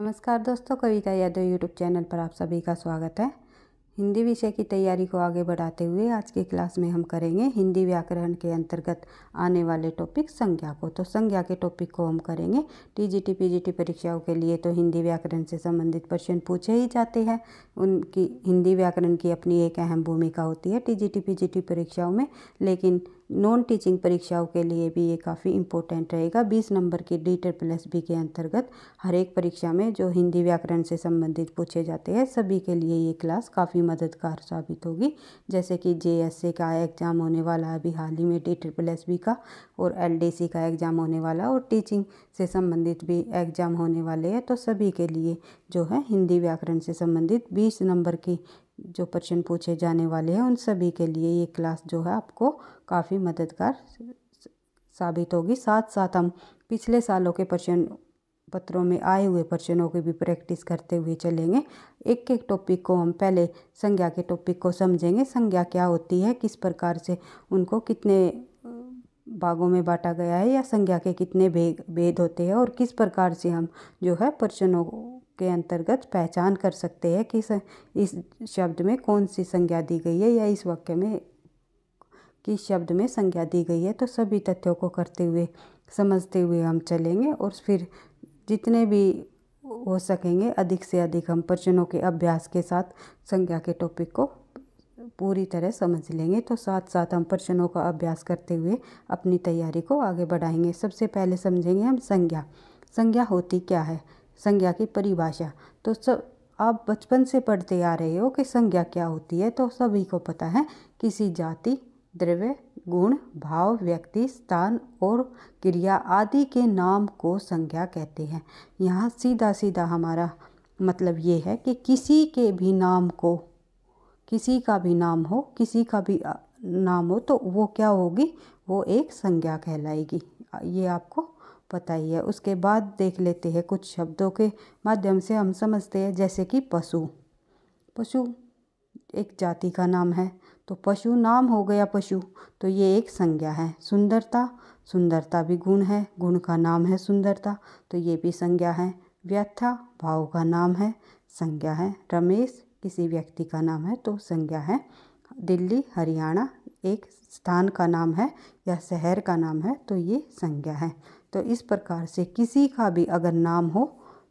नमस्कार दोस्तों कविता Yadav YouTube channel पर आप सभी का स्वागत है हिंदी विषय की तैयारी को आगे बढ़ाते हुए आज की क्लास में हम करेंगे हिंदी व्याकरण के अंतर्गत आने वाले टॉपिक संज्ञा को तो संज्ञा के टॉपिक को हम करेंगे टीजीटी पीजीटी परीक्षाओं के लिए तो हिंदी व्याकरण से संबंधित प्रश्न पूछे ही जाते हैं उनकी हिंदी व्याकरण की अपनी एक अहम भूमिका होती है टी जी परीक्षाओं में लेकिन नॉन टीचिंग परीक्षाओं के लिए भी ये काफ़ी इम्पोर्टेंट रहेगा 20 नंबर की डी ट्रिपल एस बी के अंतर्गत हर एक परीक्षा में जो हिंदी व्याकरण से संबंधित पूछे जाते हैं सभी के लिए ये क्लास काफ़ी मददगार साबित होगी जैसे कि जे का एग्ज़ाम होने वाला है अभी हाल ही में डी ट्रिपल एस बी का और एल डी सी का एग्ज़ाम होने वाला और टीचिंग से संबंधित भी एग्ज़ाम होने वाले हैं तो सभी के लिए जो है हिंदी व्याकरण से संबंधित बीस नंबर की जो प्रश्न पूछे जाने वाले हैं उन सभी के लिए ये क्लास जो है आपको काफ़ी मददगार साबित होगी साथ साथ हम पिछले सालों के प्रश्न पत्रों में आए हुए प्रश्नों की भी प्रैक्टिस करते हुए चलेंगे एक एक टॉपिक को हम पहले संज्ञा के टॉपिक को समझेंगे संज्ञा क्या होती है किस प्रकार से उनको कितने भागों में बांटा गया है या संज्ञा के कितने भेद भेद होते हैं और किस प्रकार से हम जो है प्रश्नों के अंतर्गत पहचान कर सकते हैं कि इस शब्द में कौन सी संज्ञा दी गई है या इस वाक्य में कि शब्द में संज्ञा दी गई है तो सभी तथ्यों को करते हुए समझते हुए हम चलेंगे और फिर जितने भी हो सकेंगे अधिक से अधिक हम प्रश्नों के अभ्यास के साथ संज्ञा के टॉपिक को पूरी तरह समझ लेंगे तो साथ साथ हम प्रश्नों का अभ्यास करते हुए अपनी तैयारी को आगे बढ़ाएंगे सबसे पहले समझेंगे हम संज्ञा संज्ञा होती क्या है संज्ञा की परिभाषा तो सब आप बचपन से पढ़ते आ रहे हो कि संज्ञा क्या होती है तो सभी को पता है किसी जाति द्रव्य गुण भाव व्यक्ति स्थान और क्रिया आदि के नाम को संज्ञा कहते हैं यहाँ सीधा सीधा हमारा मतलब ये है कि किसी के भी नाम को किसी का भी नाम हो किसी का भी नाम हो तो वो क्या होगी वो एक संज्ञा कहलाएगी ये आपको पता ही है उसके बाद देख लेते हैं कुछ शब्दों के माध्यम से हम समझते हैं जैसे कि पशु पशु एक जाति का नाम है तो पशु नाम हो गया पशु तो ये एक संज्ञा है सुंदरता सुंदरता भी गुण है गुण का नाम है सुंदरता तो ये भी संज्ञा है व्यथा भाव का नाम है संज्ञा है रमेश किसी व्यक्ति का नाम है तो संज्ञा है दिल्ली हरियाणा एक स्थान का नाम है या शहर का नाम है तो ये संज्ञा है तो इस प्रकार से किसी का भी अगर नाम हो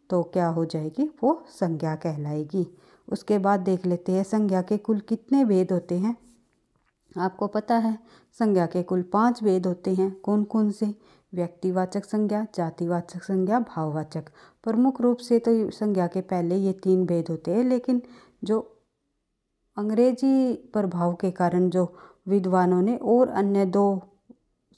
तो क्या हो जाएगी वो संज्ञा कहलाएगी उसके बाद देख लेते हैं संज्ञा के कुल कितने भेद होते हैं आपको पता है संज्ञा के कुल पांच भेद होते हैं कौन कौन से व्यक्तिवाचक संज्ञा जातिवाचक संज्ञा भाववाचक प्रमुख रूप से तो संज्ञा के पहले ये तीन भेद होते हैं लेकिन जो अंग्रेजी प्रभाव के कारण जो विद्वानों ने और अन्य दो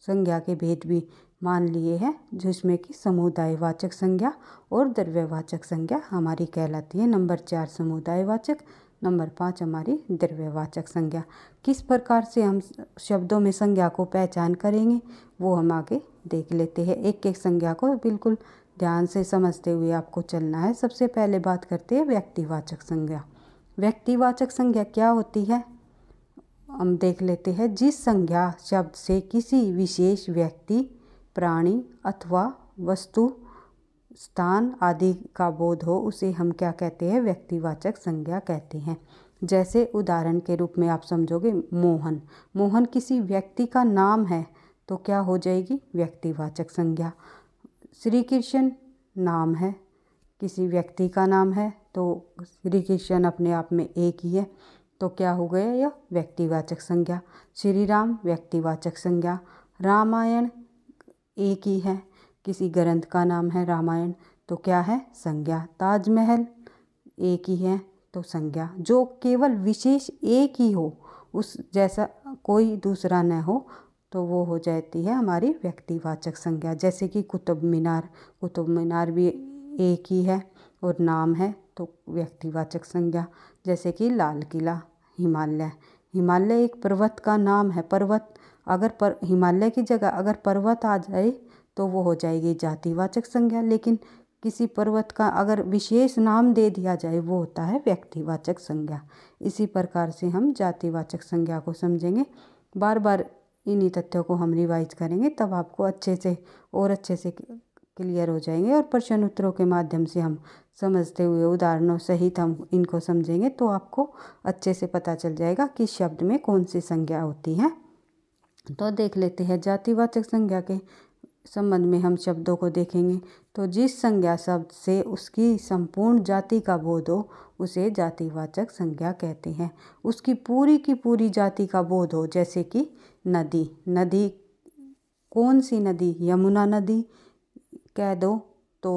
संज्ञा के भेद भी मान लिए हैं जिसमें कि समुदायवाचक संज्ञा और द्रव्यवाचक संज्ञा हमारी कहलाती है नंबर चार समुदायवाचक नंबर पाँच हमारी द्रव्यवाचक संज्ञा किस प्रकार से हम शब्दों में संज्ञा को पहचान करेंगे वो हम आगे देख लेते हैं एक एक संज्ञा को बिल्कुल ध्यान से समझते हुए आपको चलना है सबसे पहले बात करते हैं व्यक्तिवाचक संज्ञा व्यक्तिवाचक संज्ञा क्या होती है हम देख लेते हैं जिस संज्ञा शब्द से किसी विशेष व्यक्ति प्राणी अथवा वस्तु स्थान आदि का बोध हो उसे हम क्या कहते हैं व्यक्तिवाचक संज्ञा कहते हैं जैसे उदाहरण के रूप में आप समझोगे मोहन मोहन किसी व्यक्ति का नाम है तो क्या हो जाएगी व्यक्तिवाचक संज्ञा श्री कृष्ण नाम है किसी व्यक्ति का नाम है तो श्री कृष्ण अपने आप में एक ही है तो क्या हो गया यह व्यक्तिवाचक संज्ञा श्री राम व्यक्तिवाचक संज्ञा रामायण एक ही है किसी ग्रंथ का नाम है रामायण तो क्या है संज्ञा ताजमहल एक ही है तो संज्ञा जो केवल विशेष एक ही हो उस जैसा कोई दूसरा न हो तो वो हो जाती है हमारी व्यक्तिवाचक संज्ञा जैसे कि कुतुब मीनार कुतुब मीनार भी एक ही है और नाम है तो व्यक्तिवाचक संज्ञा जैसे कि लाल किला हिमालय हिमालय एक पर्वत का नाम है पर्वत अगर पर हिमालय की जगह अगर पर्वत आ जाए तो वो हो जाएगी जातिवाचक संज्ञा लेकिन किसी पर्वत का अगर विशेष नाम दे दिया जाए वो होता है व्यक्तिवाचक संज्ञा इसी प्रकार से हम जातिवाचक संज्ञा को समझेंगे बार बार इन्हीं तथ्यों को हम रिवाइज करेंगे तब आपको अच्छे से और अच्छे से क्लियर हो जाएंगे और प्रश्न उत्तरों के माध्यम से हम समझते हुए उदाहरणों सहित हम इनको समझेंगे तो आपको अच्छे से पता चल जाएगा कि शब्द में कौन सी संज्ञा होती है तो देख लेते हैं जातिवाचक संज्ञा के संबंध में हम शब्दों को देखेंगे तो जिस संज्ञा शब्द से उसकी संपूर्ण जाति का बोध हो उसे जातिवाचक संज्ञा कहते हैं उसकी पूरी की पूरी जाति का बोध हो जैसे कि नदी नदी कौन सी नदी यमुना नदी कह दो तो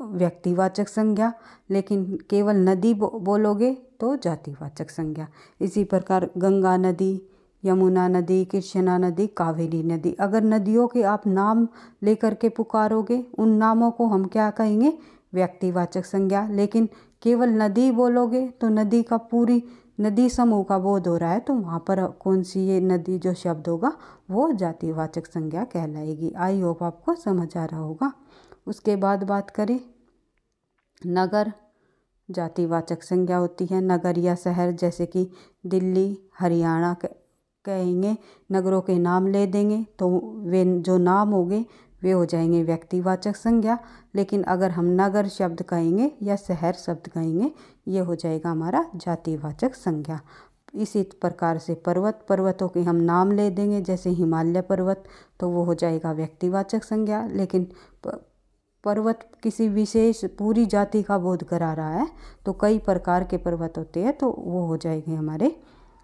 व्यक्तिवाचक संज्ञा लेकिन केवल नदी बो, बोलोगे तो जातिवाचक संज्ञा इसी प्रकार गंगा नदी यमुना नदी कृष्णा नदी कावेरी नदी अगर नदियों के आप नाम लेकर के पुकारोगे उन नामों को हम क्या कहेंगे व्यक्तिवाचक संज्ञा लेकिन केवल नदी बोलोगे तो नदी का पूरी नदी समूह का बोध हो रहा है तो वहाँ पर कौन सी ये नदी जो शब्द होगा वो जातिवाचक संज्ञा कहलाएगी आई होप आपको समझ आ रहा होगा उसके बाद बात करें नगर जातिवाचक संज्ञा होती है नगर या शहर जैसे कि दिल्ली हरियाणा कहेंगे नगरों के नाम ले देंगे तो वे जो नाम होंगे वे हो जाएंगे व्यक्तिवाचक संज्ञा लेकिन अगर हम नगर शब्द कहेंगे या शहर शब्द कहेंगे ये हो जाएगा हमारा जातिवाचक संज्ञा इसी प्रकार से पर्वत पर्वतों के हम नाम ले देंगे जैसे हिमालय पर्वत तो वो हो जाएगा व्यक्तिवाचक संज्ञा लेकिन पर्वत किसी विशेष पूरी जाति का बोध करा रहा है तो कई प्रकार के पर्वत होते हैं तो वो हो जाएंगे हमारे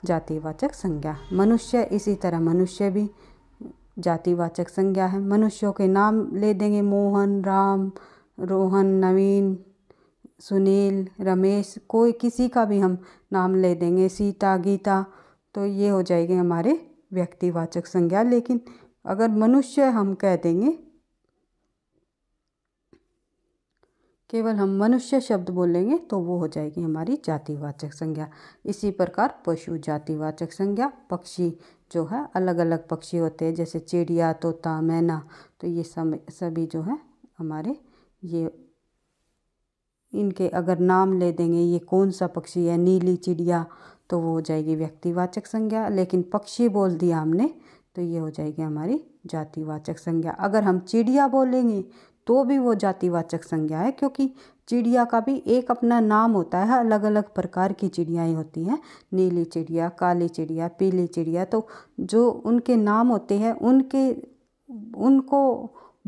जातिवाचक संज्ञा मनुष्य इसी तरह मनुष्य भी जातिवाचक संज्ञा है मनुष्यों के नाम ले देंगे मोहन राम रोहन नवीन सुनील रमेश कोई किसी का भी हम नाम ले देंगे सीता गीता तो ये हो जाएगी हमारे व्यक्तिवाचक संज्ञा लेकिन अगर मनुष्य हम कह देंगे केवल हम मनुष्य शब्द बोलेंगे तो वो हो जाएगी हमारी जातिवाचक संज्ञा इसी प्रकार पशु जातिवाचक संज्ञा पक्षी जो है अलग अलग पक्षी होते हैं जैसे चिड़िया तोता मैना तो ये सब सभी जो है हमारे ये इनके अगर नाम ले देंगे ये कौन सा पक्षी है नीली चिड़िया तो वो हो जाएगी व्यक्तिवाचक संज्ञा लेकिन पक्षी बोल दिया हमने तो ये हो जाएगी हमारी जातिवाचक संज्ञा अगर हम चिड़िया बोलेंगे तो भी वो जातिवाचक संज्ञा है क्योंकि चिड़िया का भी एक अपना नाम होता है अलग अलग प्रकार की चिड़ियाएँ होती हैं नीली चिड़िया काली चिड़िया पीली चिड़िया तो जो उनके नाम होते हैं उनके उनको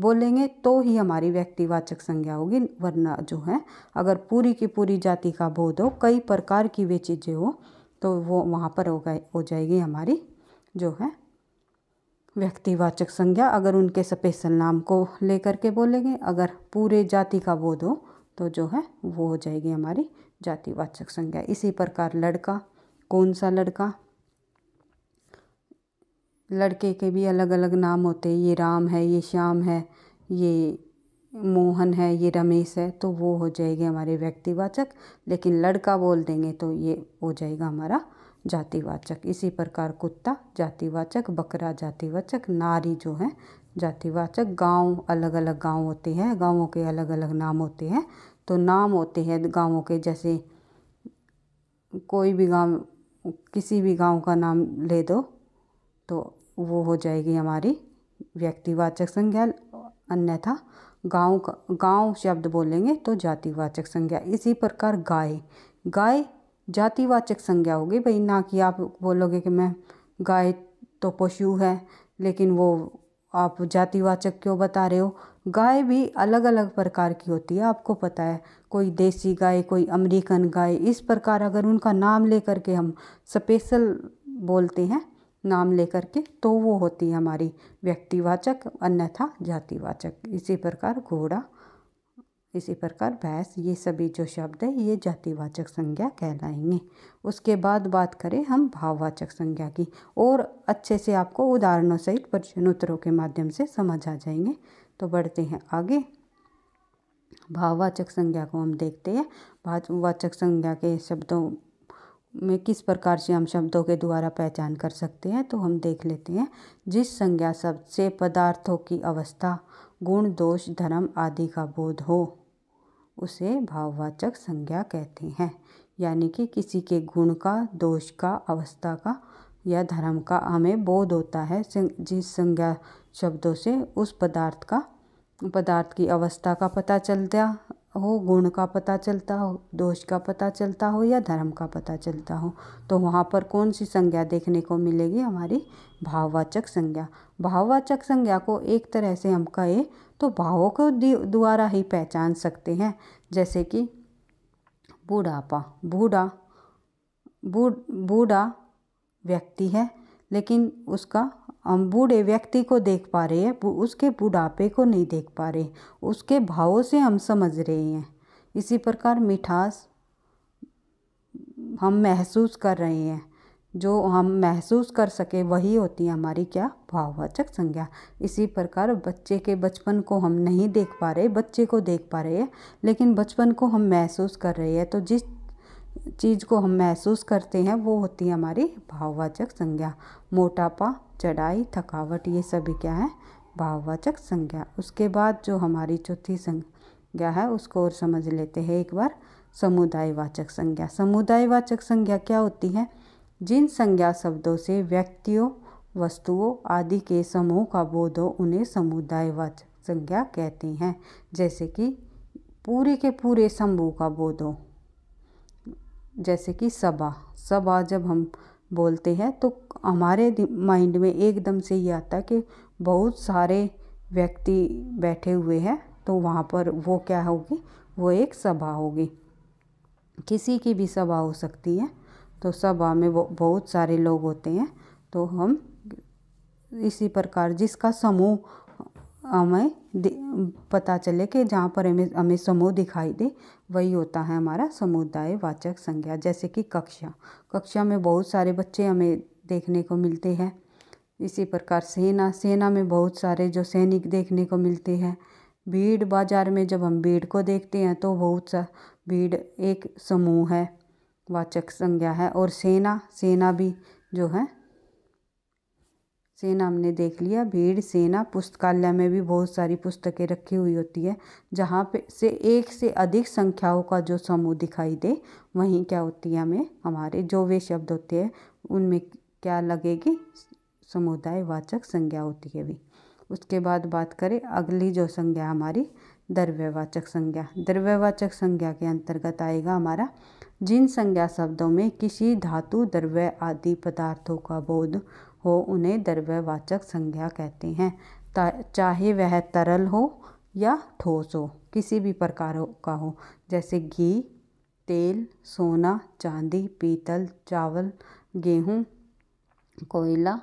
बोलेंगे तो ही हमारी व्यक्तिवाचक संज्ञा होगी वरना जो है अगर पूरी की पूरी जाति का बोध हो कई प्रकार की वे चीज़ें हो तो वो वहाँ पर हो गए हो जाएगी हमारी जो है व्यक्तिवाचक संज्ञा अगर उनके स्पेशल नाम को लेकर के बोलेंगे अगर पूरे जाति का बोध हो तो जो है वो हो जाएगी हमारी जातिवाचक संज्ञा इसी प्रकार लड़का कौन सा लड़का लड़के के भी अलग अलग नाम होते हैं ये राम है ये श्याम है ये मोहन है ये रमेश है तो वो हो जाएगी हमारे व्यक्तिवाचक लेकिन लड़का बोल देंगे तो ये हो जाएगा हमारा जातिवाचक इसी प्रकार कुत्ता जातिवाचक बकरा जातिवाचक नारी जो है जातिवाचक गांव अलग अलग गांव होते हैं गांवों के अलग अलग नाम होते हैं तो नाम होते हैं गांवों के जैसे कोई भी गांव किसी भी गांव का नाम ले दो तो वो हो जाएगी हमारी व्यक्तिवाचक संज्ञा अन्यथा गांव का गांव शब्द बोलेंगे तो जातिवाचक संज्ञा इसी प्रकार गाय गाय जातिवाचक संज्ञा होगी भाई ना कि आप बोलोगे कि मैं गाय तो पशु है लेकिन वो आप जातिवाचक क्यों बता रहे हो गाय भी अलग अलग प्रकार की होती है आपको पता है कोई देसी गाय कोई अमेरिकन गाय इस प्रकार अगर उनका नाम लेकर के हम स्पेशल बोलते हैं नाम लेकर के तो वो होती है हमारी व्यक्तिवाचक अन्यथा जातिवाचक इसी प्रकार घोड़ा इसी प्रकार भैंस ये सभी जो शब्द है ये जातिवाचक संज्ञा कहलाएंगे उसके बाद बात करें हम भाववाचक संज्ञा की और अच्छे से आपको उदाहरणों सहित प्रश्न उत्तरों के माध्यम से समझ आ जाएंगे तो बढ़ते हैं आगे भाववाचक संज्ञा को हम देखते हैं भाववाचक संज्ञा के शब्दों में किस प्रकार से हम शब्दों के द्वारा पहचान कर सकते हैं तो हम देख लेते हैं जिस संज्ञा शब्द से पदार्थों की अवस्था गुण दोष धर्म आदि का बोध हो उसे भाववाचक संज्ञा कहते हैं यानी कि किसी के गुण का दोष का अवस्था का या धर्म का हमें बोध होता है जिस संज्ञा शब्दों से उस पदार्थ का पदार्थ की अवस्था का पता चलता हो गुण का पता चलता हो दोष का पता चलता हो या धर्म का पता चलता हो तो वहाँ पर कौन सी संज्ञा देखने को मिलेगी हमारी भाववाचक संज्ञा भाववाचक संज्ञा को एक तरह से हम कहें तो भावों को द्वारा ही पहचान सकते हैं जैसे कि बूढ़ापा बूढ़ा बूढ़ा व्यक्ति है लेकिन उसका हम बूढ़े व्यक्ति को देख पा रहे हैं उसके बुढ़ापे को नहीं देख पा रहे उसके भावों से हम समझ रहे हैं इसी प्रकार मिठास हम महसूस कर रहे हैं जो हम महसूस कर सके वही होती है हमारी क्या भाववाचक संज्ञा इसी प्रकार बच्चे के बचपन को हम नहीं देख पा रहे बच्चे को देख पा रहे हैं लेकिन बचपन को हम महसूस कर रहे हैं तो जिस चीज़ को हम महसूस करते हैं वो होती है हमारी भाववाचक संज्ञा मोटापा चढ़ाई थकावट ये सभी क्या है भाववाचक संज्ञा उसके बाद जो हमारी चौथी संज्ञा है उसको और समझ लेते हैं एक बार समुदायवाचक संज्ञा समुदायवाचक संज्ञा क्या होती है जिन संज्ञा शब्दों से व्यक्तियों वस्तुओं आदि के समूह का बोध हो उन्हें समुदायवाचक संज्ञा कहते हैं जैसे कि पूरे के पूरे समूह का बोध हो जैसे कि सभा सभा जब हम बोलते हैं तो हमारे माइंड में एकदम से ये आता है कि बहुत सारे व्यक्ति बैठे हुए हैं तो वहाँ पर वो क्या होगी वो एक सभा होगी किसी की भी सभा हो सकती है तो सभा में बहुत सारे लोग होते हैं तो हम इसी प्रकार जिसका समूह हमें पता चले कि जहाँ पर हमें हमें समूह दिखाई दे वही होता है हमारा समुदाय वाचक संज्ञा जैसे कि कक्षा कक्षा में बहुत सारे बच्चे हमें देखने को मिलते हैं इसी प्रकार सेना सेना में बहुत सारे जो सैनिक देखने को मिलते हैं भीड़ बाजार में जब हम भीड़ को देखते हैं तो बहुत सा भीड़ एक समूह है वाचक संज्ञा है और सेना सेना भी जो है सेना हमने देख लिया भीड़ सेना पुस्तकालय में भी बहुत सारी पुस्तकें रखी हुई होती है जहाँ पे से एक से अधिक संख्याओं का जो समूह दिखाई दे वहीं क्या होती है हमें हमारे जो वे शब्द होते हैं उनमें क्या लगेगी समुदाय वाचक संज्ञा होती है भी उसके बाद बात करें अगली जो संज्ञा हमारी द्रव्यवाचक संज्ञा द्रव्यवाचक संज्ञा के अंतर्गत आएगा हमारा जिन संज्ञा शब्दों में किसी धातु द्रव्य आदि पदार्थों का बोध हो उन्हें द्रव्यवाचक संज्ञा कहते हैं चाहे वह तरल हो या ठोस हो किसी भी प्रकार का हो जैसे घी तेल सोना चांदी पीतल चावल गेहूँ कोयला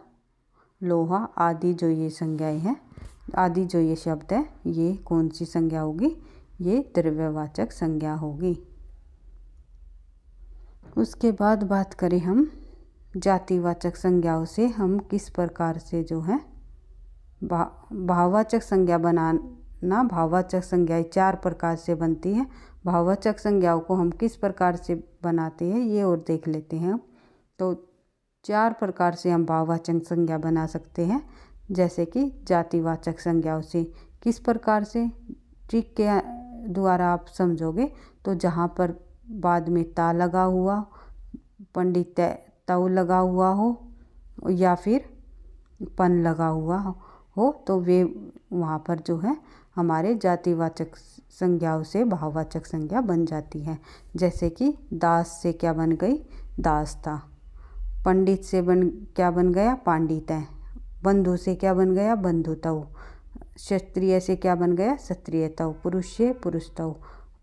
लोहा आदि जो ये संज्ञाएं हैं आदि जो ये शब्द है ये कौन सी संज्ञा होगी ये द्रव्यवाचक संज्ञा होगी उसके बाद बात करें हम जातिवाचक संज्ञाओं से हम किस प्रकार से जो है भा भाववाचक संज्ञा बनाना भाववाचक संज्ञाएँ चार प्रकार से बनती है भाववाचक संज्ञाओं को हम किस प्रकार से बनाते हैं ये और देख लेते हैं तो चार प्रकार से हम भाववाचक संज्ञा बना सकते हैं जैसे कि जातिवाचक संज्ञाओं से किस प्रकार से ट्रिक के द्वारा आप समझोगे तो जहाँ पर बाद में ता लगा हुआ पंडित तव लगा हुआ हो या फिर पन लगा हुआ हो तो वे वहाँ पर जो है हमारे जातिवाचक संज्ञाओं से भाववाचक संज्ञा बन जाती है जैसे कि दास से क्या बन गई दास था पंडित से बन क्या बन गया पांडित है बंधु से क्या बन गया तव क्षत्रिय से क्या बन गया तव पुरुष से तव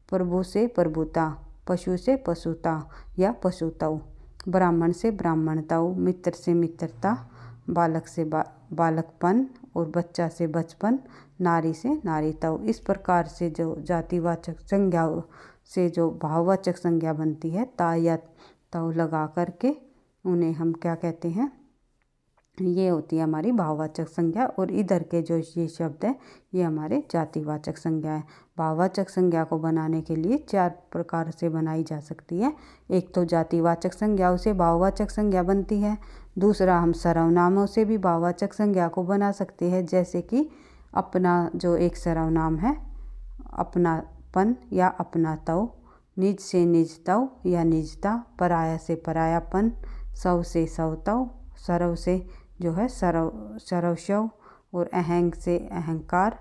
प्रभु से प्रभुता पशु से पशुता या पशुताऊ ब्राह्मण से ब्राह्मणताऊ मित्र से मित्रता बालक से बा बालकपन और बच्चा से बचपन नारी से नारीताऊ इस प्रकार से जो जातिवाचक संज्ञा से जो भाववाचक संज्ञा बनती है ता या ताऊ लगा करके उन्हें हम क्या कहते हैं ये होती है हमारी भाववाचक संज्ञा और इधर के जो ये शब्द हैं ये हमारे जातिवाचक संज्ञा है भाववाचक संज्ञा को बनाने के लिए चार प्रकार से बनाई जा सकती है एक तो जातिवाचक संज्ञा उसे भाववाचक संज्ञा बनती है दूसरा हम सर्वनामों से भी भाववाचक संज्ञा को बना सकते हैं जैसे कि अपना जो एक सर्वनाम है अपनापन या तव निज से तव या निजता पराया से परायापन सव से सवतव सर्व से जो है सरव सरवशव और अहंग से अहंकार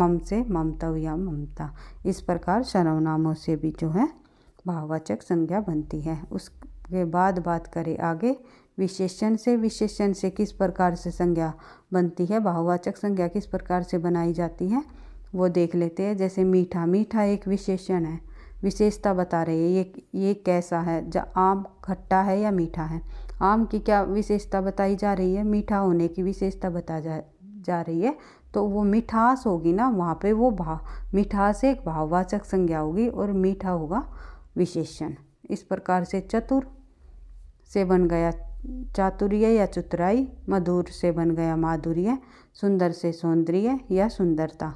मम से ममतव या ममता इस प्रकार सर्वनामों से भी जो है भाववाचक संज्ञा बनती है उसके बाद बात करें आगे विशेषण से विशेषण से किस प्रकार से संज्ञा बनती है भाववाचक संज्ञा किस प्रकार से बनाई जाती है वो देख लेते हैं जैसे मीठा मीठा एक विशेषण है विशेषता बता रही है ये ये कैसा है आम खट्टा है या मीठा है आम की क्या विशेषता बताई जा रही है मीठा होने की विशेषता बताई जा जा रही है तो वो मिठास होगी ना वहाँ पे वो भाव मिठास एक भाववाचक संज्ञा होगी और मीठा होगा विशेषण इस प्रकार से चतुर से बन गया चातुर्य या चतुराई मधुर से बन गया माधुर्य सुंदर से सौंदर्य या सुंदरता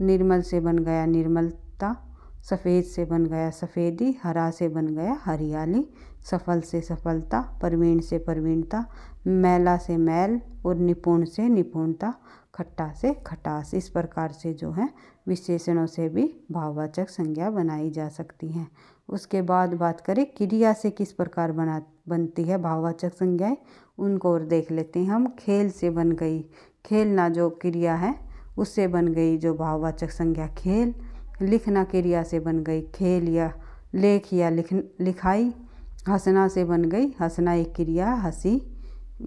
निर्मल से बन गया निर्मलता सफ़ेद से बन गया सफ़ेदी हरा से बन गया हरियाली सफल से सफलता प्रवीण से प्रवीणता मैला से मैल और निपुण से निपुणता खट्टा से खटास इस प्रकार से जो है विशेषणों से भी भाववाचक संज्ञा बनाई जा सकती है उसके बाद बात करें क्रिया से किस प्रकार बना बनती है भाववाचक संज्ञाएं उनको और देख लेते हैं हम खेल से बन गई खेलना जो क्रिया है उससे बन गई जो भाववाचक संज्ञा खेल लिखना क्रिया से बन गई खेल या लेख या लिख लिखाई हंसना से बन गई हंसना एक क्रिया हंसी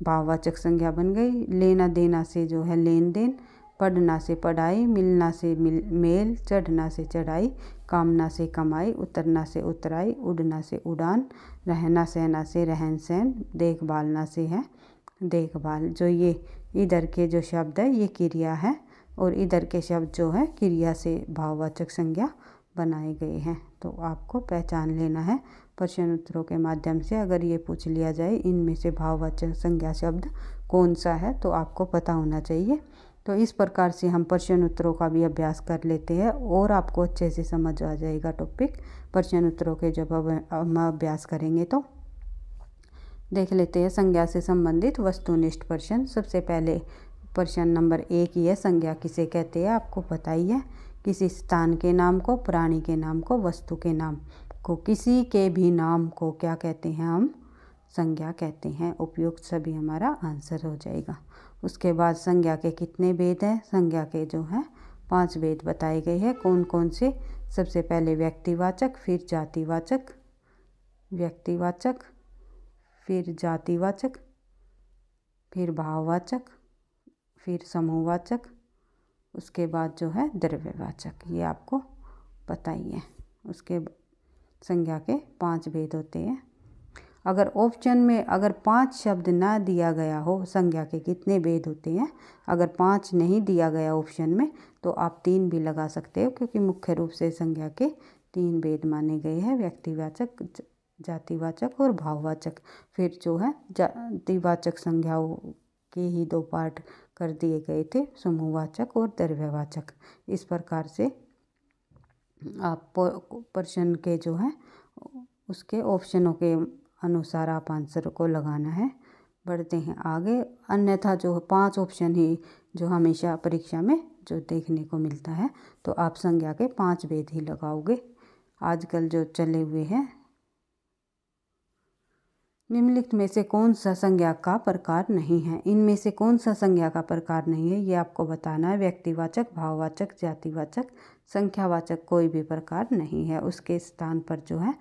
भाववाचक संज्ञा बन गई लेना देना से जो है लेन देन पढ़ना से पढ़ाई मिलना से मिल मेल चढ़ना से चढ़ाई कामना से कमाई उतरना से उतराई उड़ना से उड़ान रहना सहना से रहन सहन देखभालना से है देखभाल जो ये इधर के जो शब्द है ये क्रिया है और इधर के शब्द जो है क्रिया से भाववाचक संज्ञा बनाए गए हैं तो आपको पहचान लेना है प्रश्न उत्तरों के माध्यम से अगर ये पूछ लिया जाए इनमें से भाववाचक संज्ञा शब्द कौन सा है तो आपको पता होना चाहिए तो इस प्रकार से हम प्रश्न उत्तरों का भी अभ्यास कर लेते हैं और आपको अच्छे से समझ आ जाएगा टॉपिक प्रश्न उत्तरों के जब हम अभ्यास करेंगे तो देख लेते हैं संज्ञा से संबंधित वस्तुनिष्ठ प्रश्न सबसे पहले प्रश्न नंबर एक यह संज्ञा किसे कहते हैं आपको पता ही है किसी स्थान के नाम को प्राणी के नाम को वस्तु के नाम को किसी के भी नाम को क्या कहते हैं हम संज्ञा कहते हैं उपयुक्त सभी हमारा आंसर हो जाएगा उसके बाद संज्ञा के कितने वेद हैं संज्ञा के जो हैं पांच वेद बताए गए हैं कौन कौन से सबसे पहले व्यक्तिवाचक फिर जातिवाचक व्यक्तिवाचक फिर जातिवाचक फिर भाववाचक फिर समूहवाचक उसके बाद जो है द्रव्यवाचक ये आपको पता ही है उसके संज्ञा के पांच भेद होते हैं अगर ऑप्शन में अगर पांच शब्द ना दिया गया हो संज्ञा के कितने भेद होते हैं अगर पांच नहीं दिया गया ऑप्शन में तो आप तीन भी लगा सकते हो क्योंकि मुख्य रूप से संज्ञा के तीन भेद माने गए हैं व्यक्तिवाचक जातिवाचक और भाववाचक फिर जो है जातिवाचक संज्ञाओं के ही दो पार्ट कर दिए गए थे समूहवाचक और द्रव्यवाचक इस प्रकार से आप प्रश्न के जो है उसके ऑप्शनों के अनुसार आप आंसर को लगाना है बढ़ते हैं आगे अन्यथा जो पांच ऑप्शन ही जो हमेशा परीक्षा में जो देखने को मिलता है तो आप संज्ञा के पांच भेद ही लगाओगे आजकल जो चले हुए हैं निम्नलिखित में से कौन सा संज्ञा का प्रकार नहीं है इनमें से कौन सा संज्ञा का प्रकार नहीं है ये आपको बताना है व्यक्तिवाचक भाववाचक जातिवाचक संख्यावाचक कोई भी प्रकार नहीं है उसके स्थान पर जो है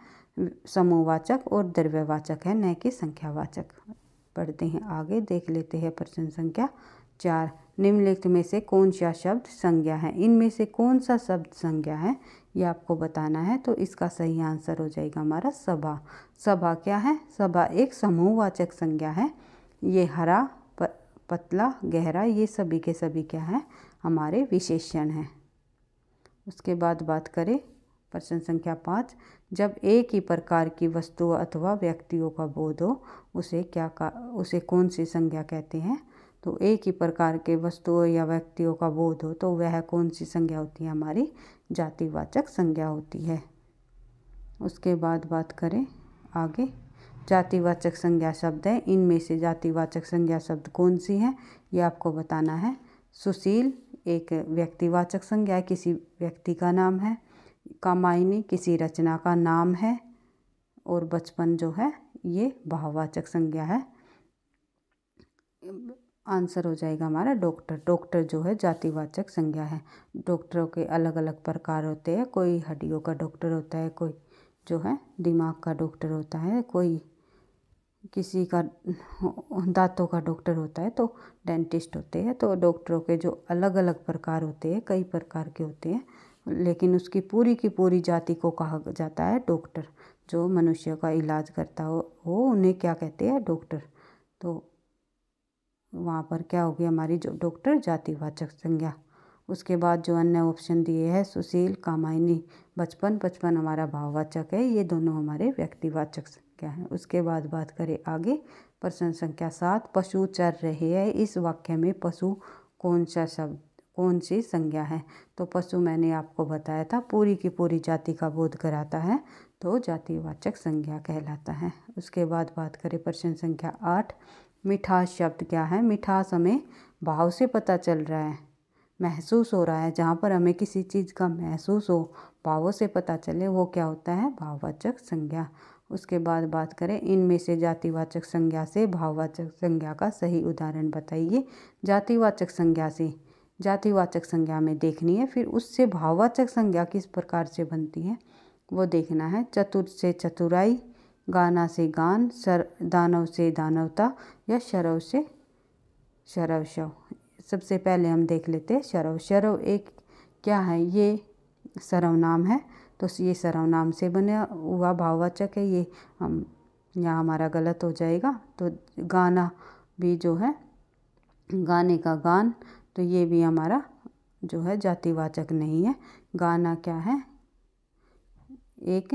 समूहवाचक और द्रव्यवाचक है न कि संख्यावाचक पढ़ते हैं आगे देख लेते हैं प्रश्न संख्या चार निम्नलिखित में से कौन सा शब्द संज्ञा है इनमें से कौन सा शब्द संज्ञा है ये आपको बताना है तो इसका सही आंसर हो जाएगा हमारा सभा सभा क्या है सभा एक समूहवाचक संज्ञा है ये हरा पतला गहरा ये सभी के सभी क्या है हमारे विशेषण हैं उसके बाद बात करें प्रश्न संख्या पाँच जब एक ही प्रकार की वस्तु अथवा व्यक्तियों का बोध हो उसे क्या का उसे कौन सी संज्ञा कहते हैं तो एक ही प्रकार के वस्तुओं या व्यक्तियों का बोध हो तो वह कौन सी संज्ञा होती है हमारी जातिवाचक संज्ञा होती है उसके बाद बात करें आगे जातिवाचक संज्ञा शब्द है इनमें से जातिवाचक संज्ञा शब्द कौन सी है ये आपको बताना है सुशील एक व्यक्तिवाचक संज्ञा है किसी व्यक्ति का नाम है कामायनी किसी रचना का नाम है और बचपन जो है ये भाववाचक संज्ञा है आंसर हो जाएगा हमारा डॉक्टर डॉक्टर जो है जातिवाचक संज्ञा है डॉक्टरों के अलग अलग प्रकार होते हैं कोई हड्डियों का डॉक्टर होता है कोई जो है दिमाग का डॉक्टर होता है कोई किसी का दांतों का डॉक्टर होता है तो डेंटिस्ट होते हैं तो डॉक्टरों के जो अलग अलग प्रकार होते हैं कई प्रकार के होते हैं लेकिन उसकी पूरी की पूरी जाति को कहा जाता है डॉक्टर जो मनुष्य का इलाज करता हो वो उन्हें क्या कहते हैं डॉक्टर तो वहाँ पर क्या होगी हमारी जो डॉक्टर जातिवाचक संज्ञा उसके बाद जो अन्य ऑप्शन दिए है सुशील कामायनी बचपन बचपन हमारा भाववाचक है ये दोनों हमारे व्यक्तिवाचक संज्ञा है उसके बाद बात करें आगे प्रश्न संख्या सात पशु चर रहे है इस वाक्य में पशु कौन सा शब्द कौन सी संज्ञा है तो पशु मैंने आपको बताया था पूरी की पूरी जाति का बोध कराता है तो जातिवाचक संज्ञा कहलाता है उसके बाद बात करें प्रश्न संख्या आठ मिठास शब्द क्या है मिठास हमें भाव से पता चल रहा है महसूस हो रहा है जहाँ पर हमें किसी चीज़ का महसूस हो भावों से पता चले वो क्या होता है भाववाचक संज्ञा उसके बाद बात करें इनमें से जातिवाचक संज्ञा से भाववाचक संज्ञा का सही उदाहरण बताइए जातिवाचक संज्ञा से जातिवाचक संज्ञा में देखनी है फिर उससे भाववाचक संज्ञा किस प्रकार से बनती है वो देखना है चतुर से चतुराई गाना से गान सर दानव से दानवता या शरव से शरव शव सबसे पहले हम देख लेते हैं शरव शरव एक क्या है ये सर्वनाम है तो ये सर्वनाम से बने हुआ भाववाचक है ये हम यहाँ हमारा गलत हो जाएगा तो गाना भी जो है गाने का गान तो ये भी हमारा जो है जातिवाचक नहीं है गाना क्या है एक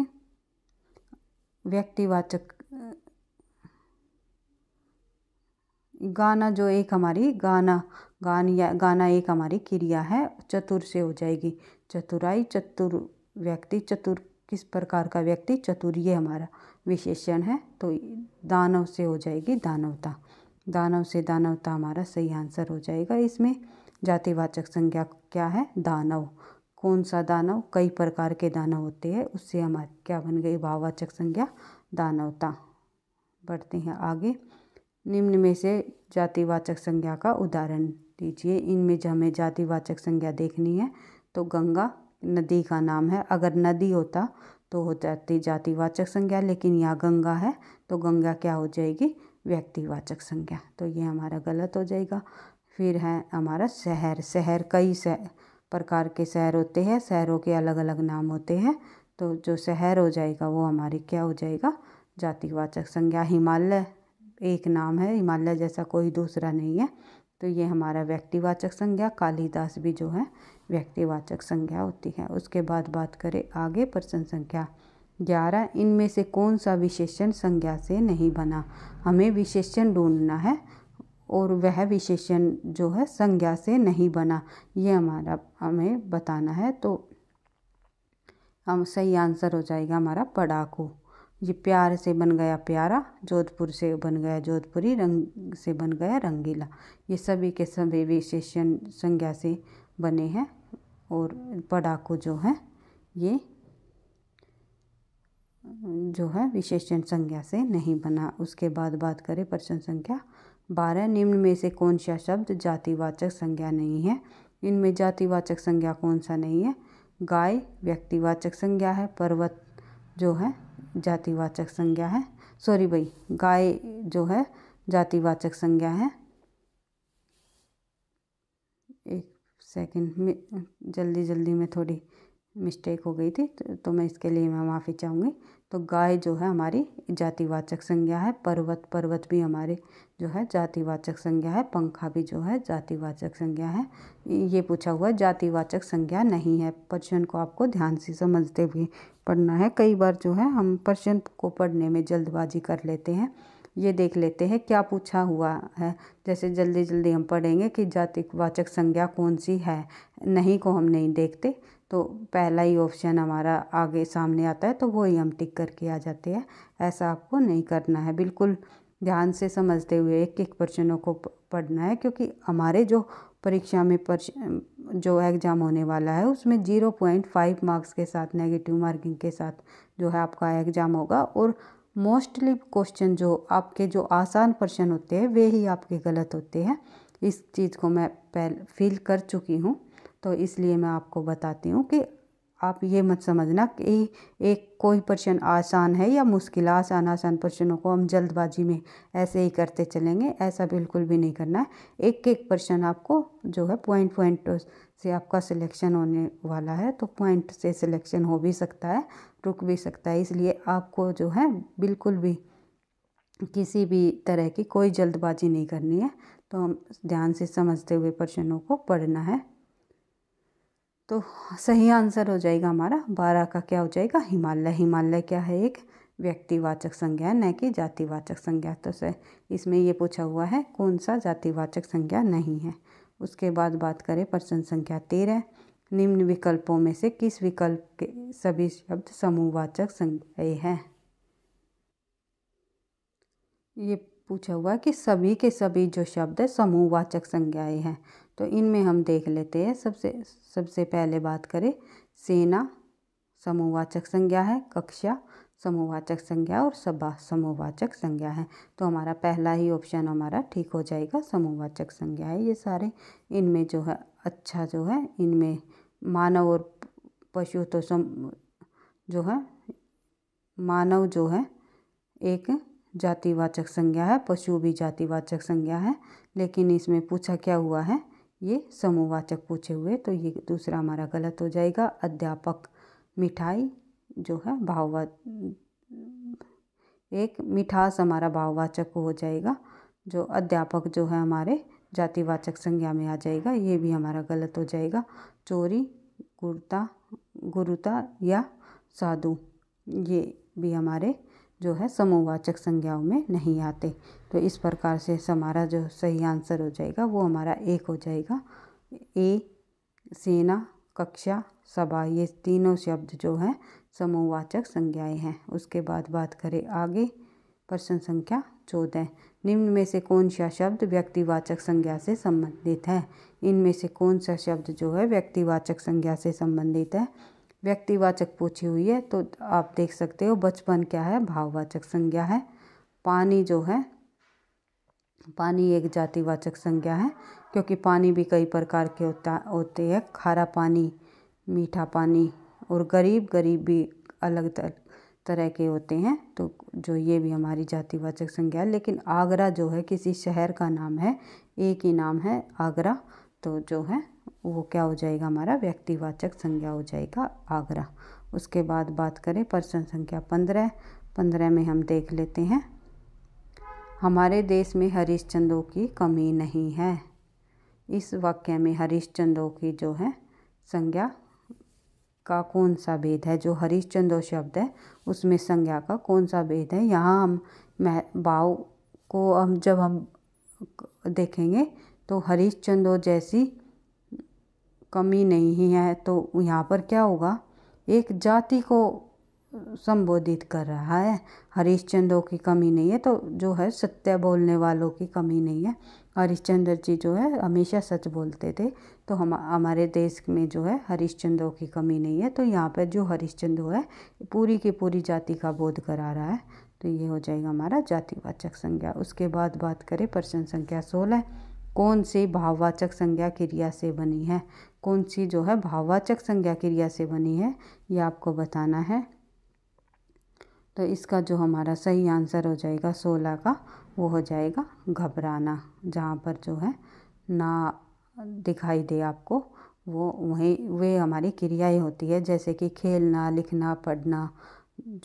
व्यक्तिवाचक गाना जो एक हमारी गाना गान या गाना एक हमारी क्रिया है चतुर से हो जाएगी चतुराई चतुर व्यक्ति चतुर किस प्रकार का व्यक्ति चतुर ये हमारा विशेषण है तो दानव से हो जाएगी दानवता दानव से दानवता हमारा सही आंसर हो जाएगा इसमें जातिवाचक संज्ञा क्या है दानव कौन सा दानव कई प्रकार के दानव होते हैं उससे हमारे क्या बन गई भाववाचक संज्ञा दानवता बढ़ते हैं आगे निम्न में से जातिवाचक संज्ञा का उदाहरण दीजिए इनमें हमें जातिवाचक संज्ञा देखनी है तो गंगा नदी का नाम है अगर नदी होता तो हो जाती जातिवाचक संज्ञा लेकिन यह गंगा है तो गंगा क्या हो जाएगी व्यक्तिवाचक संज्ञा तो ये हमारा गलत हो जाएगा फिर है हमारा शहर शहर कई शहर प्रकार के शहर होते हैं शहरों के अलग अलग नाम होते हैं तो जो शहर हो जाएगा वो हमारे क्या हो जाएगा जातिवाचक संज्ञा हिमालय एक नाम है हिमालय जैसा कोई दूसरा नहीं है तो ये हमारा व्यक्तिवाचक संज्ञा कालिदास भी जो है व्यक्तिवाचक संज्ञा होती है उसके बाद बात करें आगे प्रश्न संख्या ग्यारह इनमें से कौन सा विशेषण संज्ञा से नहीं बना हमें विशेषण ढूंढना है और वह विशेषण जो है संज्ञा से नहीं बना ये हमारा हमें बताना है तो हम सही आंसर हो जाएगा हमारा पड़ाकू ये प्यार से बन गया प्यारा जोधपुर से बन गया जोधपुरी रंग से बन गया रंगीला ये सभी के सभी विशेषण संज्ञा से बने हैं और पड़ाकू जो है ये जो है विशेषण संज्ञा से नहीं बना उसके बाद बात करें प्रश्न संख्या बारह निम्न में से कौन सा शब्द जातिवाचक संज्ञा नहीं है इनमें जातिवाचक संज्ञा कौन सा नहीं है गाय व्यक्तिवाचक संज्ञा है पर्वत जो है जातिवाचक संज्ञा है सॉरी भाई गाय जो है जातिवाचक संज्ञा है एक सेकंड जल्दी जल्दी में थोड़ी मिस्टेक हो गई थी तो, तो मैं इसके लिए मैं माफ़ी चाहूँगी तो गाय जो है हमारी जातिवाचक संज्ञा है पर्वत पर्वत भी हमारे जो है जातिवाचक संज्ञा है पंखा भी जो है जातिवाचक संज्ञा है ये पूछा हुआ जातिवाचक संज्ञा नहीं है पर्शियन को आपको ध्यान से समझते हुए पढ़ना है कई बार जो है हम पर्शियन को पढ़ने में जल्दबाजी कर लेते हैं ये देख लेते हैं क्या पूछा हुआ है जैसे जल्दी जल्दी हम पढ़ेंगे कि जातिवाचक संज्ञा कौन सी है नहीं को हम नहीं देखते तो पहला ही ऑप्शन हमारा आगे सामने आता है तो वही हम टिक करके आ जाते हैं ऐसा आपको नहीं करना है बिल्कुल ध्यान से समझते हुए एक एक प्रश्नों को पढ़ना है क्योंकि हमारे जो परीक्षा में पर जो एग्ज़ाम होने वाला है उसमें जीरो पॉइंट फाइव मार्क्स के साथ नेगेटिव मार्किंग के साथ जो है आपका एग्ज़ाम होगा और मोस्टली क्वेश्चन जो आपके जो आसान प्रश्न होते हैं वे ही आपके गलत होते हैं इस चीज़ को मैं पहले फील कर चुकी हूँ तो इसलिए मैं आपको बताती हूँ कि आप ये मत समझना कि एक कोई प्रश्न आसान है या मुश्किल आसान आसान प्रश्नों को हम जल्दबाजी में ऐसे ही करते चलेंगे ऐसा बिल्कुल भी नहीं करना है एक एक प्रश्न आपको जो है पॉइंट पॉइंट से आपका सिलेक्शन होने वाला है तो पॉइंट से सिलेक्शन हो भी सकता है रुक भी सकता है इसलिए आपको जो है बिल्कुल भी किसी भी तरह की कोई जल्दबाजी नहीं करनी है तो हम ध्यान से समझते हुए प्रश्नों को पढ़ना है तो सही आंसर हो जाएगा हमारा बारह का क्या हो जाएगा हिमालय हिमालय क्या है एक व्यक्तिवाचक संज्ञा न कि जातिवाचक संज्ञा तो सर इसमें ये पूछा हुआ है कौन सा जातिवाचक संज्ञा नहीं है उसके बाद बात करें प्रश्न संख्या तेरह निम्न विकल्पों में से किस विकल्प के सभी शब्द समूहवाचक संज्ञा हैं ये पूछा हुआ कि सभी के सभी जो शब्द है समूहवाचक संज्ञाएँ हैं तो इनमें हम देख लेते हैं सबसे सबसे पहले बात करें सेना समूहवाचक संज्ञा है कक्षा समूहवाचक संज्ञा और सभा समूहवाचक संज्ञा है तो हमारा पहला ही ऑप्शन हमारा ठीक हो जाएगा समूहवाचक संज्ञा है ये सारे इनमें जो है अच्छा जो है इनमें मानव और पशु तो सम जो है मानव जो है एक जातिवाचक संज्ञा है पशु भी जातिवाचक संज्ञा है लेकिन इसमें पूछा क्या हुआ है ये समूहवाचक पूछे हुए तो ये दूसरा हमारा गलत हो जाएगा अध्यापक मिठाई जो है भाववा एक मिठास हमारा भाववाचक हो जाएगा जो अध्यापक जो है हमारे जातिवाचक संज्ञा में आ जाएगा ये भी हमारा गलत हो जाएगा चोरी गुरुता गुरुता या साधु ये भी हमारे जो है समूहवाचक संज्ञाओं में नहीं आते तो इस प्रकार से हमारा जो सही आंसर हो जाएगा वो हमारा एक हो जाएगा ए सेना कक्षा सभा ये तीनों शब्द जो हैं समूहवाचक संज्ञाएं हैं उसके बाद बात करें आगे प्रश्न संख्या चौदह निम्न में से कौन सा शब्द व्यक्तिवाचक संज्ञा से संबंधित है इनमें से कौन सा शब्द जो है व्यक्तिवाचक संज्ञा से संबंधित है व्यक्तिवाचक पूछी हुई है तो आप देख सकते हो बचपन क्या है भाववाचक संज्ञा है पानी जो है पानी एक जातिवाचक संज्ञा है क्योंकि पानी भी कई प्रकार के होता होते हैं खारा पानी मीठा पानी और गरीब गरीब भी अलग तरह के होते हैं तो जो ये भी हमारी जातिवाचक संज्ञा है लेकिन आगरा जो है किसी शहर का नाम है एक ही नाम है आगरा तो जो है वो क्या हो जाएगा हमारा व्यक्तिवाचक संज्ञा हो जाएगा आगरा उसके बाद बात करें प्रश्न संख्या पंद्रह पंद्रह में हम देख लेते हैं हमारे देश में हरिश्चंद्रों की कमी नहीं है इस वाक्य में हरिश्चंद्रों की जो है संज्ञा का कौन सा भेद है जो हरिश्चंदो शब्द है उसमें संज्ञा का कौन सा भेद है यहाँ हम मह भाव को हम जब हम देखेंगे तो हरिश्चंद्र जैसी कमी नहीं है तो यहाँ पर क्या होगा एक जाति को संबोधित कर रहा है हरिश्चंद्रों की कमी नहीं है तो जो है सत्य बोलने वालों की कमी नहीं है हरिश्चंद्र जी जो है हमेशा सच बोलते थे तो हम हमारे देश में जो है हरिश्चंद्रों की कमी नहीं है तो यहाँ पर जो हरिश्चंद्र है पूरी की पूरी जाति का बोध करा रहा है तो ये हो जाएगा हमारा जातिवाचक संज्ञा उसके बाद बात करें प्रश्न संख्या सोलह कौन सी भाववाचक संज्ञा क्रिया से बनी है कौन सी जो है भाववाचक संज्ञा क्रिया से बनी है ये आपको बताना है तो इसका जो हमारा सही आंसर हो जाएगा सोलह का वो हो जाएगा घबराना जहाँ पर जो है ना दिखाई दे आपको वो वहीं वे हमारी क्रियाएं होती है जैसे कि खेलना लिखना पढ़ना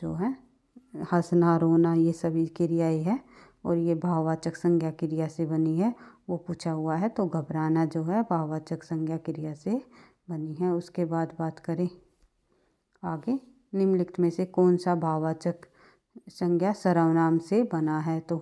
जो है हंसना रोना ये सभी क्रियाएं है और ये भाववाचक संज्ञा क्रिया से बनी है वो पूछा हुआ है तो घबराना जो है भाववाचक संज्ञा क्रिया से बनी है उसके बाद बात करें आगे निम्नलिखित में से कौन सा भाववाचक संज्ञा सर्वनाम से बना है तो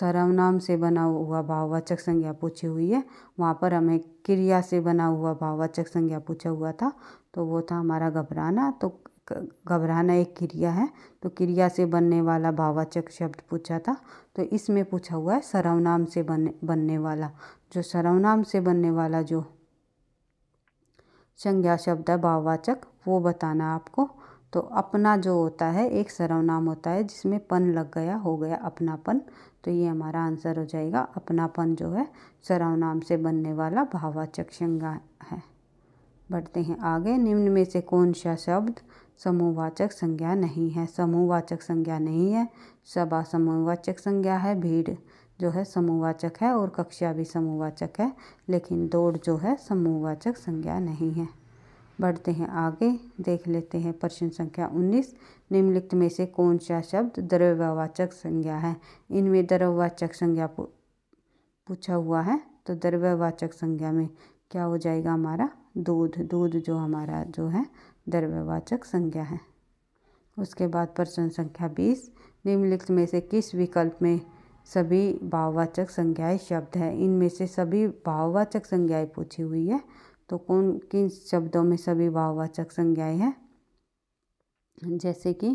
सर्वनाम से बना हुआ भाववाचक संज्ञा पूछी हुई है वहाँ पर हमें क्रिया से बना हुआ भाववाचक संज्ञा पूछा हुआ था तो वो था हमारा घबराना तो घबराना एक क्रिया है तो क्रिया से बनने वाला भावाचक शब्द पूछा था तो इसमें पूछा हुआ है सर्वनाम से बनने बनने वाला जो सर्वनाम से बनने वाला जो संज्ञा शब्द है भाववाचक वो बताना आपको तो अपना जो होता है एक सर्वनाम होता है जिसमें पन लग गया हो गया अपनापन तो ये हमारा आंसर हो जाएगा अपनापन जो है सर्वनाम से बनने वाला भावाचक संज्ञा है बढ़ते हैं आगे निम्न में से कौन सा शब्द समूहवाचक संज्ञा नहीं है समूहवाचक संज्ञा नहीं है सभा समूहवाचक संज्ञा है भीड़ जो है समूहवाचक है और कक्षा भी समूहवाचक है लेकिन दौड़ जो है समूहवाचक संज्ञा नहीं है बढ़ते हैं आगे देख लेते हैं प्रश्न संख्या 19 निम्नलिखित में से कौन सा शब्द द्रव्यवाचक संज्ञा है इनमें द्रव्यवाचक संज्ञा पूछा हुआ है तो द्रव्यवाचक संज्ञा में क्या हो जाएगा हमारा दूध दूध जो हमारा जो है द्रव्यवाचक संज्ञा है उसके बाद प्रश्न संख्या बीस निम्नलिखित में से किस विकल्प में सभी भाववाचक संज्ञाएं शब्द हैं इनमें से सभी भाववाचक संज्ञाएं पूछी हुई है तो कौन किन शब्दों में सभी भाववाचक संज्ञाएं हैं जैसे कि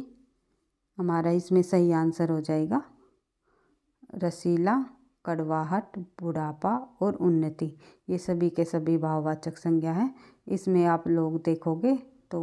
हमारा इसमें सही आंसर हो जाएगा रसीला कड़वाहट बुढ़ापा और उन्नति ये सभी के सभी भाववाचक संज्ञा हैं इसमें आप लोग देखोगे तो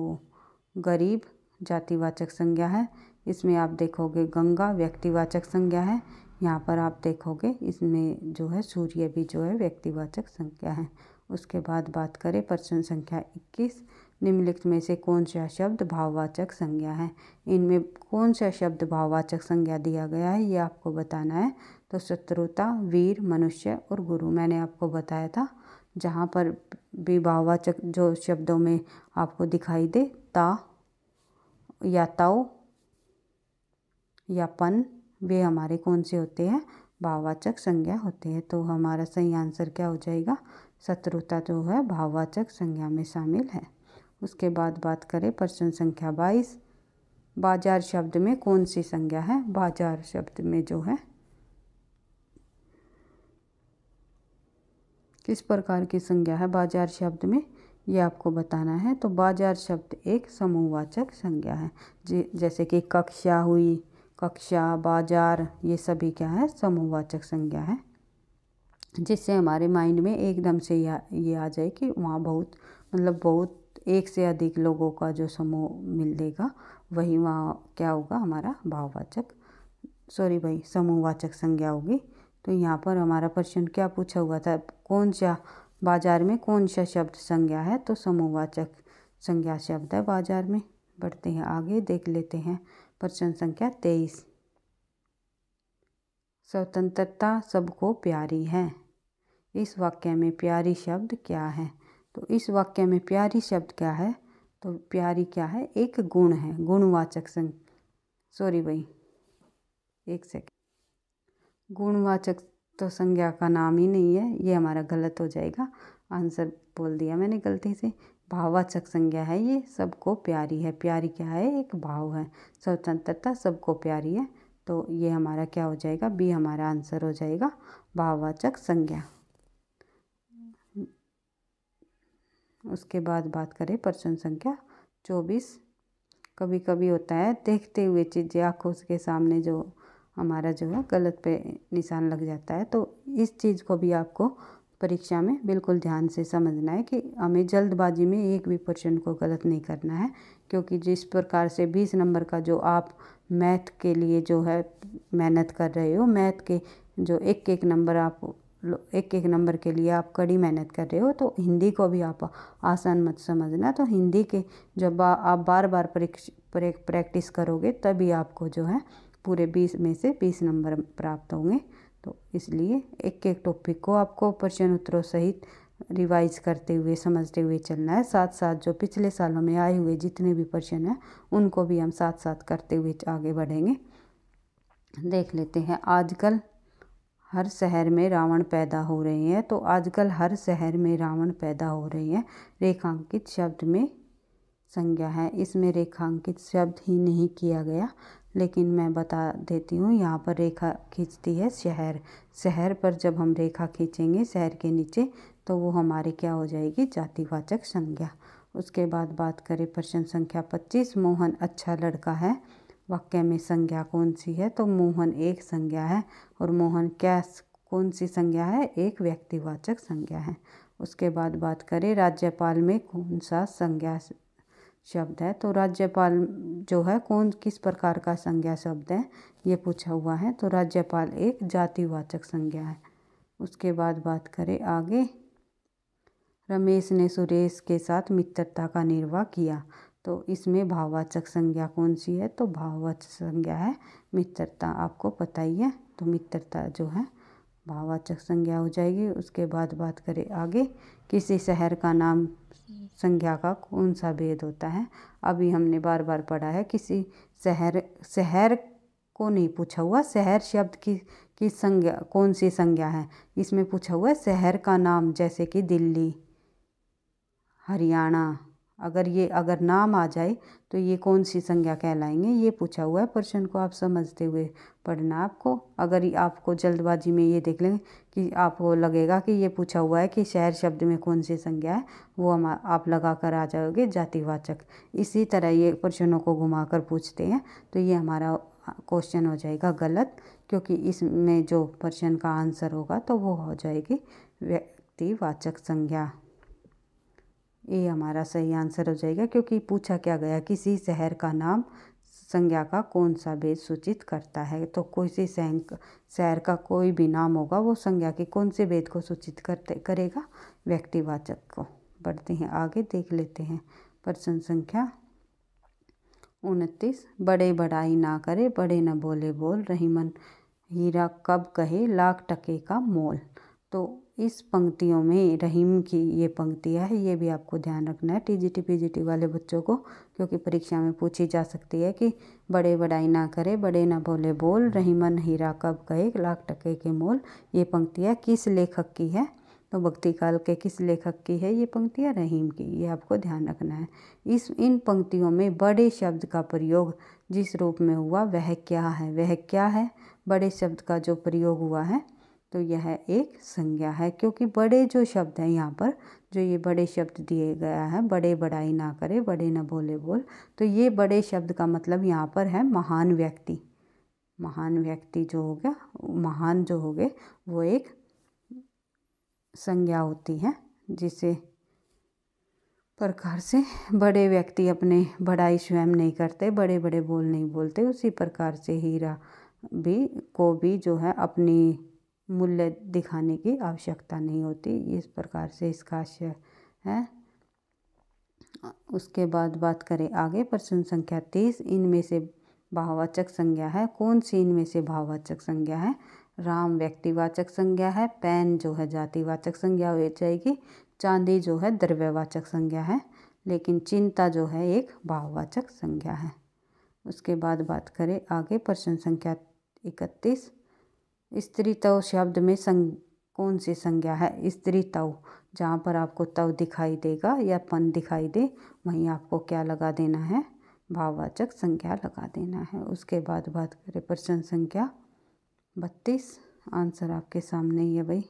गरीब जातिवाचक संज्ञा है इसमें आप देखोगे गंगा व्यक्तिवाचक संज्ञा है यहाँ पर आप देखोगे इसमें जो है सूर्य भी जो है व्यक्तिवाचक संज्ञा है उसके बाद बात करें प्रश्न संख्या इक्कीस निम्नलिखित में से कौन सा शब्द भाववाचक संज्ञा है इनमें कौन सा शब्द भाववाचक संज्ञा दिया गया है ये आपको बताना है तो शत्रुता वीर मनुष्य और गुरु मैंने आपको बताया था जहाँ पर भी भाववाचक जो शब्दों में आपको दिखाई दे ता या ताओ या पन वे हमारे कौन से होते हैं भाववाचक संज्ञा होते हैं तो हमारा सही आंसर क्या हो जाएगा शत्रुता जो है भाववाचक संज्ञा में शामिल है उसके बाद बात करें प्रश्न संख्या बाईस बाजार शब्द में कौन सी संज्ञा है बाजार शब्द में जो है किस प्रकार की संज्ञा है बाजार शब्द में ये आपको बताना है तो बाजार शब्द एक समूहवाचक संज्ञा है जैसे कि कक्षा हुई कक्षा बाजार ये सभी क्या है समूहवाचक संज्ञा है जिससे हमारे माइंड में एकदम से ये आ जाए कि वहाँ बहुत मतलब बहुत एक से अधिक लोगों का जो समूह मिलेगा वही वहाँ क्या होगा हमारा भाववाचक सॉरी भाई समूहवाचक संज्ञा होगी तो यहाँ पर हमारा प्रश्न क्या पूछा हुआ था कौन सा बाजार में कौन सा शब्द संज्ञा है तो समूहवाचक संज्ञा शब्द है बाजार में बढ़ते हैं आगे देख लेते हैं प्रश्न संख्या तेईस स्वतंत्रता सबको प्यारी है इस वाक्य में प्यारी शब्द क्या है तो इस वाक्य में प्यारी शब्द क्या है तो प्यारी क्या है एक गुण है गुणवाचक संज्ञा सॉरी भाई एक सेकेंड गुणवाचक तो संज्ञा का नाम ही नहीं है ये हमारा गलत हो जाएगा आंसर बोल दिया मैंने गलती से भाववाचक संज्ञा है ये सबको प्यारी है प्यारी क्या है एक भाव है स्वतंत्रता सबको प्यारी है तो ये हमारा क्या हो जाएगा बी हमारा आंसर हो जाएगा भाववाचक संज्ञा उसके बाद बात करें प्रश्न संख्या चौबीस कभी कभी होता है देखते हुए चीज़ें आँखों के सामने जो हमारा जो है गलत पे निशान लग जाता है तो इस चीज़ को भी आपको परीक्षा में बिल्कुल ध्यान से समझना है कि हमें जल्दबाजी में एक भी क्वेश्चन को गलत नहीं करना है क्योंकि जिस प्रकार से बीस नंबर का जो आप मैथ के लिए जो है मेहनत कर रहे हो मैथ के जो एक एक नंबर आप एक एक नंबर के लिए आप कड़ी मेहनत कर रहे हो तो हिंदी को भी आप आसान मत समझना तो हिंदी के जब आप बार बार परीक्षा प्रैक्टिस करोगे तभी आपको जो है पूरे बीस में से बीस नंबर प्राप्त होंगे तो इसलिए एक एक टॉपिक को आपको प्रश्न उत्तरों सहित रिवाइज करते हुए समझते हुए चलना है साथ साथ जो पिछले सालों में आए हुए जितने भी प्रश्न हैं उनको भी हम साथ साथ करते हुए आगे बढ़ेंगे देख लेते हैं आजकल हर शहर में रावण पैदा हो रहे हैं तो आजकल हर शहर में रावण पैदा हो रहे हैं रेखांकित शब्द में संज्ञा है इसमें रेखांकित शब्द ही नहीं किया गया लेकिन मैं बता देती हूँ यहाँ पर रेखा खींचती है शहर शहर पर जब हम रेखा खींचेंगे शहर के नीचे तो वो हमारे क्या हो जाएगी जातिवाचक संज्ञा उसके बाद बात करें प्रश्न संख्या पच्चीस मोहन अच्छा लड़का है वाक्य में संज्ञा कौन सी है तो मोहन एक संज्ञा है और मोहन क्या कौन सी संज्ञा है एक व्यक्तिवाचक संज्ञा है उसके बाद बात करें राज्यपाल में कौन सा संज्ञा शब्द है तो राज्यपाल जो है कौन किस प्रकार का संज्ञा शब्द है ये पूछा हुआ है तो राज्यपाल एक जातिवाचक संज्ञा है उसके बाद बात करें आगे रमेश ने सुरेश के साथ मित्रता का निर्वाह किया तो इसमें भाववाचक संज्ञा कौन सी है तो भाववाचक संज्ञा है मित्रता आपको पता ही है तो मित्रता जो है भाववाचक संज्ञा हो जाएगी उसके बाद बात करें आगे किसी शहर का नाम संज्ञा का कौन सा भेद होता है अभी हमने बार बार पढ़ा है किसी शहर शहर को नहीं पूछा हुआ शहर शब्द की किस संज्ञा कौन सी संज्ञा है इसमें पूछा हुआ है शहर का नाम जैसे कि दिल्ली हरियाणा अगर ये अगर नाम आ जाए तो ये कौन सी संज्ञा कहलाएंगे ये पूछा हुआ है प्रश्न को आप समझते हुए पढ़ना आपको अगर आपको जल्दबाजी में ये देख लेंगे कि आपको लगेगा कि ये पूछा हुआ है कि शहर शब्द में कौन सी संज्ञा है वो हम आप लगा कर आ जाओगे जातिवाचक इसी तरह ये प्रश्नों को घुमा कर पूछते हैं तो ये हमारा क्वेश्चन हो जाएगा गलत क्योंकि इसमें जो प्रश्न का आंसर होगा तो वो हो जाएगी व्यक्तिवाचक संज्ञा ये हमारा सही आंसर हो जाएगा क्योंकि पूछा क्या गया किसी शहर का नाम संज्ञा का कौन सा भेद सूचित करता है तो कोई से शहर का कोई भी नाम होगा वो संज्ञा के कौन से भेद को सूचित करते करेगा व्यक्तिवाचक को बढ़ते हैं आगे देख लेते हैं प्रश्न संख्या उनतीस बड़े बड़ाई ना करे बड़े न बोले बोल रहीमन हीरा कब कहे लाख टके का मोल तो इस पंक्तियों में रहीम की ये पंक्तियाँ है ये भी आपको ध्यान रखना है T T G P G T वाले बच्चों को क्योंकि परीक्षा में पूछी जा सकती है कि बड़े बड़ाई ना करे बड़े ना बोले बोल रहीमन हीरा कब गए लाख टके के मोल ये पंक्तियाँ किस लेखक की है तो भक्ति काल के किस लेखक की है ये पंक्तियाँ रहीम की ये आपको ध्यान रखना है इस इन पंक्तियों में बड़े शब्द का प्रयोग जिस रूप में हुआ वह क्या है वह क्या है बड़े शब्द का जो प्रयोग हुआ है तो यह एक संज्ञा है क्योंकि बड़े जो शब्द हैं यहाँ पर जो ये बड़े शब्द दिए गया है बड़े बड़ाई ना करे बड़े न बोले बोल तो ये बड़े शब्द का मतलब यहाँ पर है महान व्यक्ति महान व्यक्ति जो हो गया महान जो हो गए वो एक संज्ञा होती है जिसे प्रकार से बड़े व्यक्ति अपने बड़ाई स्वयं नहीं करते बड़े बड़े बोल नहीं बोलते उसी प्रकार से हीरा भी को भी जो है अपनी मूल्य दिखाने की आवश्यकता नहीं होती इस प्रकार से इसका आशय है उसके बाद बात करें आगे प्रश्न संख्या तीस इनमें से भाववाचक संज्ञा है कौन सी इनमें से भाववाचक संज्ञा है राम व्यक्तिवाचक संज्ञा है पैन जो है जातिवाचक संज्ञा हो जाएगी चांदी जो है द्रव्यवाचक संज्ञा है लेकिन चिंता जो है एक भाववाचक संज्ञा है उसके बाद बात करें आगे प्रश्न संख्या इकतीस स्त्री तव शब्द में संग कौन सी संज्ञा है स्त्री तव जहाँ पर आपको तव दिखाई देगा या पन दिखाई दे वहीं आपको क्या लगा देना है भाववाचक संज्ञा लगा देना है उसके बाद बात करें प्रश्न संख्या बत्तीस आंसर आपके सामने ही है भाई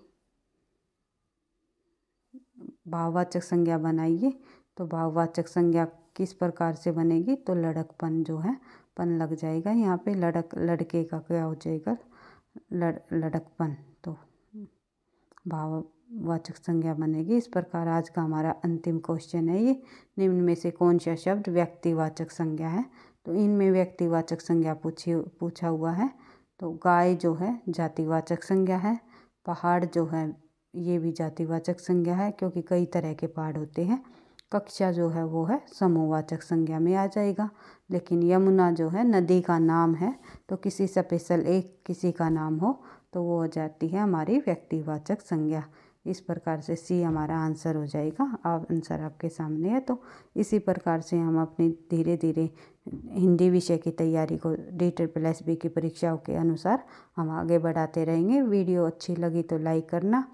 भाववाचक संज्ञा बनाइए तो भाववाचक संज्ञा किस प्रकार से बनेगी तो लड़कपन जो है पन लग जाएगा यहाँ पे लड़क लड़के का क्या हो जाएगा लड़ लड़कपन तो भाववाचक संज्ञा बनेगी इस प्रकार आज का हमारा अंतिम क्वेश्चन है ये निम्न में से कौन सा शब्द व्यक्तिवाचक संज्ञा है तो इनमें व्यक्तिवाचक संज्ञा पूछी पूछा हुआ है तो गाय जो है जातिवाचक संज्ञा है पहाड़ जो है ये भी जातिवाचक संज्ञा है क्योंकि कई तरह के पहाड़ होते हैं कक्षा जो है वो है समूहवाचक संज्ञा में आ जाएगा लेकिन यमुना जो है नदी का नाम है तो किसी स्पेशल एक किसी का नाम हो तो वो हो जाती है हमारी व्यक्तिवाचक संज्ञा इस प्रकार से सी हमारा आंसर हो जाएगा आप आंसर आपके सामने है तो इसी प्रकार से हम अपनी धीरे धीरे हिंदी विषय की तैयारी को डी ट्रिपल एस बी की परीक्षाओं के अनुसार हम आगे बढ़ाते रहेंगे वीडियो अच्छी लगी तो लाइक करना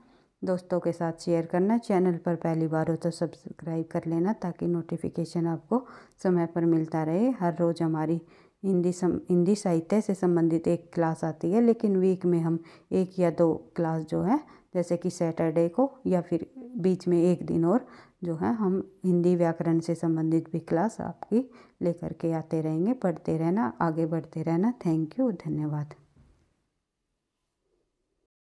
दोस्तों के साथ शेयर करना चैनल पर पहली बार हो तो सब्सक्राइब कर लेना ताकि नोटिफिकेशन आपको समय पर मिलता रहे हर रोज़ हमारी हिंदी सम हिंदी साहित्य से संबंधित एक क्लास आती है लेकिन वीक में हम एक या दो क्लास जो है जैसे कि सैटरडे को या फिर बीच में एक दिन और जो है हम हिंदी व्याकरण से संबंधित भी क्लास आपकी लेकर के आते रहेंगे पढ़ते रहना आगे बढ़ते रहना थैंक यू धन्यवाद